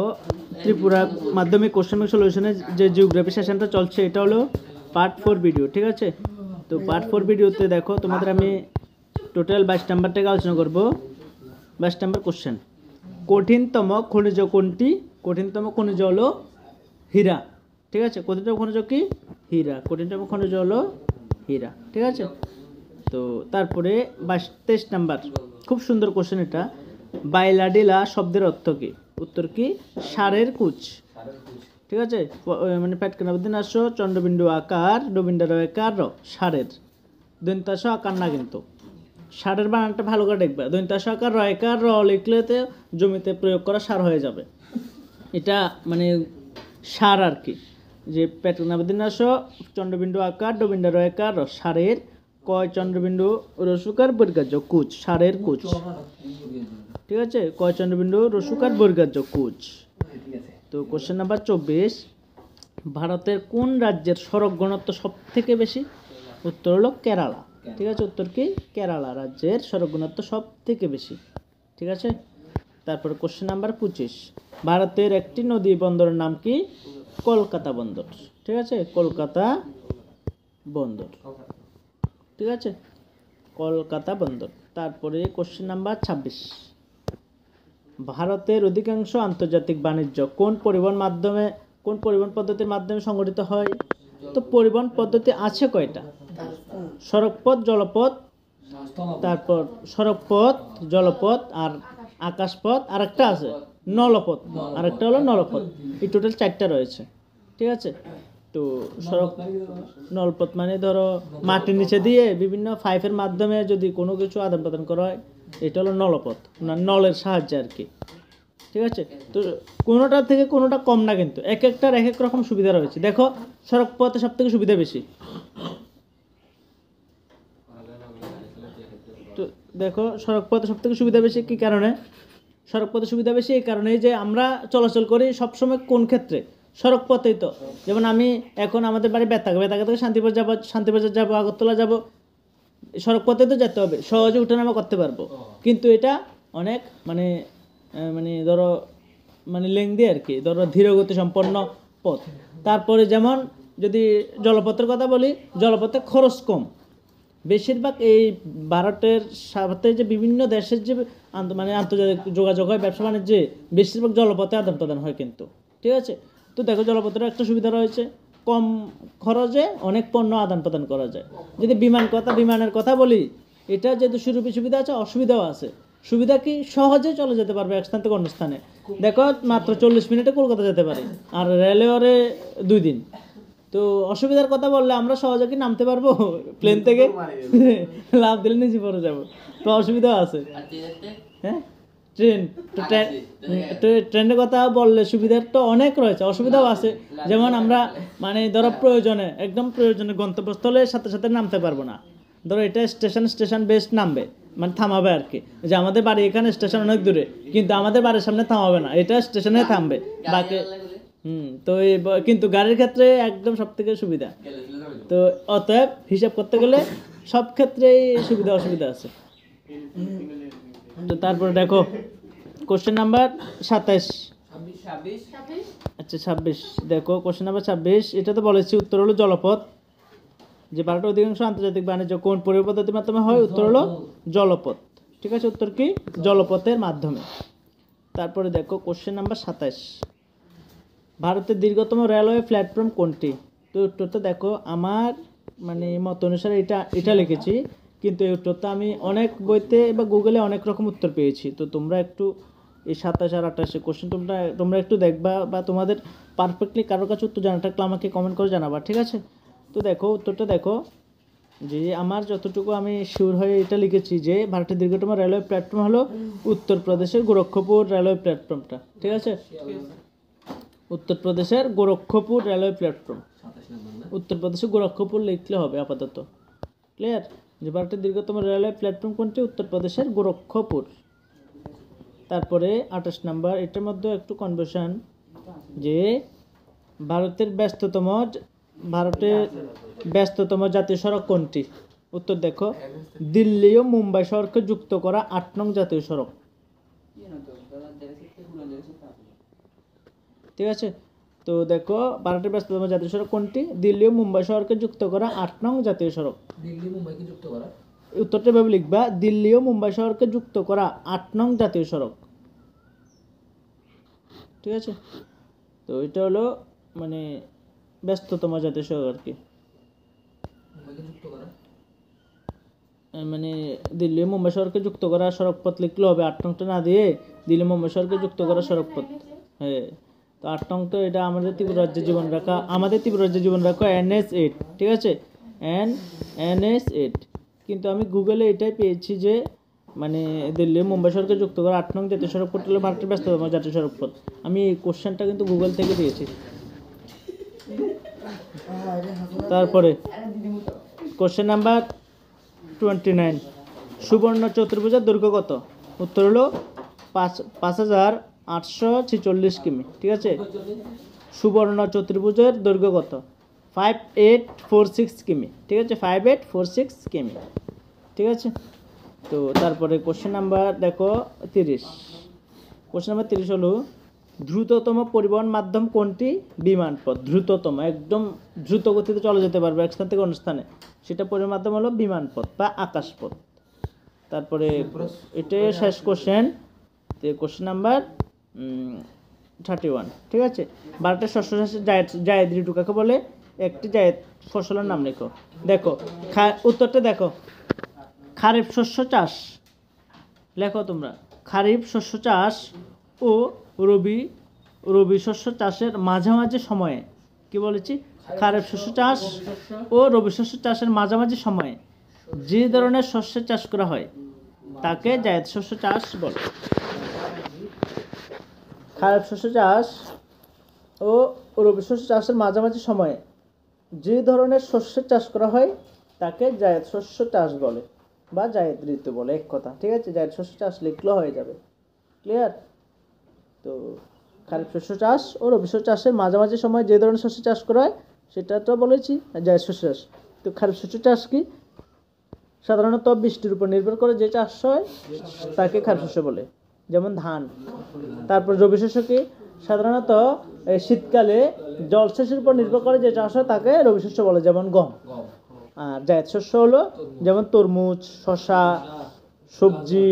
ও ত্রিপুরা মাধ্যমিক কোশ্চেন সলিউশনের যে জিওগ্রাফি সেশনটা চলছে এটা হলো পার্ট ফোর ভিডিও ঠিক আছে তো পার্ট ফোর ভিডিওতে দেখো তোমাদের আমি টোটাল বাইশ নাম্বার থেকে আলোচনা করবো বাইশ নাম্বার কোশ্চেন কঠিনতম খনিজ কোনটি কঠিনতম খনিজ হলো হীরা ঠিক আছে কঠিনতম খনিজ কি হীরা কঠিনতম খনিজ হলো হীরা ঠিক আছে তো তারপরে বাইশ তেইশ নাম্বার খুব সুন্দর কোশ্চেন এটা বাইলাডিলা শব্দের অর্থ কী উত্তর কি সারের কুচ ঠিক আছে মানে না আসো চন্দ্রবিন্দু আকার ডবিন্দার আকার র সারের দৈন্তাস আকার না কিন্তু সারের বানানটা ভালো করে দেখবে দৈন্তাস আকার র একার র লিখলেতে জমিতে প্রয়োগ করা সার হয়ে যাবে এটা মানে সার আর কি যে পেটকানাবদিন আসো চন্দ্রবিন্দু আকার ডবিন্দার একার র সারের কয় চন্দ্রবিন্দু রসুকার বর্গাজ্য কুচ সারের কুচ ঠিক আছে কয় চন্দ্রবিন্দু রসুকার বর্গার্য কোচ তো কোশ্চেন নাম্বার চব্বিশ ভারতের কোন রাজ্যের সড়ক ঘনত্ব সব থেকে বেশি উত্তর হলো কেরালা ঠিক আছে উত্তর কি কেরালা রাজ্যের সড়ক ঘনত্ব সব থেকে বেশি ঠিক আছে তারপর কোশ্চেন নাম্বার পঁচিশ ভারতের একটি নদী বন্দরের নাম কি কলকাতা বন্দর ঠিক আছে কলকাতা বন্দর ঠিক আছে কলকাতা বন্দর তারপরে কোশ্চেন নাম্বার ছাব্বিশ ভারতের অধিকাংশ আন্তর্জাতিক বাণিজ্য কোন পরিবহন মাধ্যমে কোন পরিবহন পদ্ধতির মাধ্যমে সংগঠিত হয় তো পরিবহন পদ্ধতি আছে কয়টা সড়কপথ জলপথ তারপর সড়কপথ জলপথ আর আকাশপথ আর একটা আছে নলপথ আর একটা হলো নলপথ এই টোটাল চারটা রয়েছে ঠিক আছে তো সড়ক নলপথ মানে ধরো মাটির নিচে দিয়ে বিভিন্ন পাইপের মাধ্যমে যদি কোনো কিছু আদান প্রদান করা হয় এটা হলো নলপথ ওনার নলের সাহায্যে আর কি ঠিক আছে তো কোনোটার থেকে কোনোটা কম না কিন্তু এক একটার এক এক রকম সুবিধা রয়েছে দেখো সড়ক পথে সব থেকে সুবিধা বেশি তো দেখো সড়ক পথে সব থেকে সুবিধা বেশি কী কারণে সড়ক পথে সুবিধা বেশি এই কারণে যে আমরা চলাচল করি সবসময় কোন ক্ষেত্রে সড়ক পথেই তো যেমন আমি এখন আমাদের বাড়ি বেতাগ বেতাগা থেকে শান্তিপুর যাবো শান্তিপুর যাবো আগরতলা যাবো সড়ক পথে তো যেতে হবে সহজে উঠানামা করতে পারবো কিন্তু এটা অনেক মানে মানে ধরো মানে লেংদি আর কি ধরো ধীরগতি সম্পন্ন পথ তারপরে যেমন যদি জলপথের কথা বলি জলপথে খরচ কম বেশিরভাগ এই ভারতের সাথে যে বিভিন্ন দেশের যে মানে আন্তর্জাতিক যোগাযোগ হয় ব্যবসা বাণিজ্যে বেশিরভাগ জলপথে আদান প্রদান হয় কিন্তু ঠিক আছে তো দেখো জলপথেরও একটা সুবিধা রয়েছে কম খরচে অনেক পণ্য আদান প্রদান করা যায় যদি বিমান কথা বিমানের কথা বলি এটা যেহেতু সুরূপী সুবিধা আছে অসুবিধাও আছে সুবিধা কি সহজে চলে যেতে পারবে এক স্থান থেকে অন্য স্থানে দেখো মাত্র চল্লিশ মিনিটে কলকাতা যেতে পারি আর রেলওয়ে দুই দিন তো অসুবিধার কথা বললে আমরা সহজে কি নামতে পারবো প্লেন থেকে লাভ দিলে নিচে পড়ে যাবো তো অসুবিধাও আছে হ্যাঁ ট্রেন হ্যাঁ। তো ট্রেনের কথা বললে সুবিধার তো অনেক রয়েছে অসুবিধাও আছে যেমন আমরা মানে ধরো প্রয়োজনে একদম প্রয়োজনে গন্তব্যস্থলের সাথে সাথে নামতে পারবো না ধরো এটা স্টেশন স্টেশন বেস্ট নামবে মানে থামাবে আর কি যে আমাদের বাড়ি এখানে স্টেশন অনেক দূরে কিন্তু আমাদের বাড়ির সামনে থামাবে না এটা স্টেশনে থামবে বাকি হুম তো এই কিন্তু গাড়ির ক্ষেত্রে একদম সব থেকে সুবিধা তো অতএব হিসাব করতে গেলে সব ক্ষেত্রেই সুবিধা অসুবিধা আছে তো তারপরে দেখো কোশ্চেন নাম্বার সাতাইশ আচ্ছা ছাব্বিশ দেখো কোশ্চেন নাম্বার ছাব্বিশ এটা তো বলেছি উত্তর হলো জলপথ যে বারোটা অধিকাংশ আন্তর্জাতিক বাণিজ্য কোন পরিপদ্ধতির মাধ্যমে হয় উত্তর হলো জলপথ ঠিক আছে উত্তর কি জলপথের মাধ্যমে তারপরে দেখো কোশ্চেন নাম্বার সাতাইশ ভারতের দীর্ঘতম রেলওয়ে প্ল্যাটফর্ম কোনটি তো উত্তরটা দেখো আমার মানে মত অনুসারে এটা এটা লিখেছি কিন্তু এই উত্তরটা আমি অনেক বইতে বা গুগলে অনেক রকম উত্তর পেয়েছি তো তোমরা একটু এই সাতাশ আর আঠাশে কোশ্চেন তোমরা তোমরা একটু দেখবা বা তোমাদের পারফেক্টলি কারোর কাছে উত্তর জানা থাকলে আমাকে কমেন্ট করে জানাবা ঠিক আছে তো দেখো উত্তরটা দেখো যে আমার যতটুকু আমি শিওর হয়ে এটা লিখেছি যে ভারতের দীর্ঘতম রেলওয়ে প্ল্যাটফর্ম হলো উত্তরপ্রদেশের গোরক্ষপুর রেলওয়ে প্ল্যাটফর্মটা ঠিক আছে উত্তরপ্রদেশের গোরক্ষপুর রেলওয়ে প্ল্যাটফর্ম উত্তরপ্রদেশের গোরক্ষপুর লিখলে হবে আপাতত ক্লিয়ার যে ভারতের দীর্ঘতম রেলওয়ে প্ল্যাটফর্ম কোনটি উত্তরপ্রদেশের গোরক্ষপুর তারপরে আঠাশ নাম্বার এটার মধ্যে একটু কনভেশন যে ভারতের ব্যস্ততম ভারতের ব্যস্ততম জাতীয় সড়ক কোনটি উত্তর দেখো দিল্লি ও মুম্বাই শহরকে যুক্ত করা আট নং জাতীয় সড়ক ঠিক আছে তো দেখো বারোটি ব্যস্ততম জাতীয় সড়ক কোনটি দিল্লি ও মুম্বাই শহরকে যুক্ত করা আট নং জাতীয় সড়ক দিল্লি মুম্বাইকে যুক্ত করা উত্তরটা এভাবে লিখবা দিল্লি ও মুম্বাই শহরকে যুক্ত করা আট নং জাতীয় সড়ক ঠিক আছে তো এটা হলো মানে ব্যস্ততম জাতীয় সড়ক আর কি মানে দিল্লি মুম্বাই শহরকে যুক্ত করা সড়কপথ লিখলে হবে আট নংটা না দিয়ে দিল্লি মুম্বাই শহরকে যুক্ত করা সড়কপথ হ্যাঁ তো আট নং তো এটা আমাদের ত্রিপুরা রাজ্য জীবন রাখা আমাদের ত্রিপুরা রাজ্য জীবন রাখা এন এস এইট ঠিক আছে এন এন এস এইট কিন্তু আমি গুগলে এটাই পেয়েছি যে মানে দিল্লি মুম্বাই সরকার যুক্ত করে আট নং জাতীয় সড়ক পথ হলো ভারতের ব্যস্ততম জাতীয় সড়ক পথ আমি এই কোশ্চেনটা কিন্তু গুগল থেকে পেয়েছি তারপরে কোশ্চেন নাম্বার টোয়েন্টি নাইন সুবর্ণ চতুর্ভুজের দৈর্ঘ্য কত উত্তর হলো পাঁচ পাঁচ হাজার আটশো ছেচল্লিশ কিমি ঠিক আছে সুবর্ণ চতুর্ভুজের দৈর্ঘ্য কত ফাইভ এইট ফোর সিক্স কিমি ঠিক আছে ফাইভ এইট ফোর সিক্স কিমি ঠিক আছে তো তারপরে কোশ্চেন নাম্বার দেখো তিরিশ কোশ্চেন নাম্বার তিরিশ হলো দ্রুততম পরিবহন মাধ্যম কোনটি বিমানপথ দ্রুততম একদম দ্রুত গতিতে চলে যেতে পারবে এক স্থান থেকে অন্য স্থানে সেটা পরিবহন মাধ্যম হলো বিমানপথ বা আকাশপথ তারপরে এটাই শেষ question question number thirty one ঠিক আছে বারোটা ষষ্ঠ শাসে জায়দ জায়দ ঋতু কাকে বলে একটি জায়দ ফসলের নাম লেখো দেখো উত্তরটা দেখো খারিফ শস্য চাষ লেখো তোমরা খারিফ শস্য চাষ ও রবি রবি শস্য চাষের মাঝামাঝি সময়ে কি বলেছি খারিফ শস্য চাষ ও রবি শস্য চাষের মাঝামাঝি সময়ে যে ধরনের শস্য চাষ করা হয় তাকে জায়দ শস্য চাষ বলে খারাপ শস্য চাষ ও রবি শস্য চাষের মাঝামাঝি সময়ে যে ধরনের শস্যের চাষ করা হয় তাকে জায়দ শস্য চাষ বলে বা জায়দ ঋতু বলে এক কথা ঠিক আছে জায়দ শস্য চাষ লিখলেও হয়ে যাবে ক্লিয়ার তো খারিফ শস্য চাষ ও রবি শস্য চাষের মাঝামাঝি সময় যে ধরনের শস্য চাষ করা হয় সেটা তো বলেছি জায়দ শস্য চাষ তো খারিফ শস্য চাষ কি সাধারণত বৃষ্টির উপর নির্ভর করে যে চাষ হয় তাকে খারিফ শস্য বলে যেমন ধান তারপর রবি শস্য কি সাধারণত শীতকালে জলসেচের উপর নির্ভর করে যে চাষ হয় তাকে রবি শস্য বলে যেমন গম আর জায়দ শস্য হলো যেমন তরমুজ শশা সবজি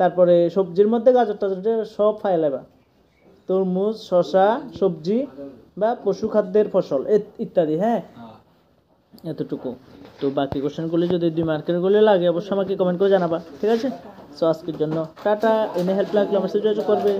তারপরে সবজির মধ্যে গাজর টাজর সব ফাইলেবা তরমুজ শশা সবজি বা পশু খাদ্যের ফসল ইত্যাদি হ্যাঁ এতটুকু তো বাকি কোশ্চেনগুলি যদি দুই মার্কেটগুলি লাগে অবশ্যই আমাকে কমেন্ট করে জানাবা ঠিক আছে সো আজকের জন্য টাটা এনে হেল্প লাগলে আমার সাথে যোগাযোগ করবে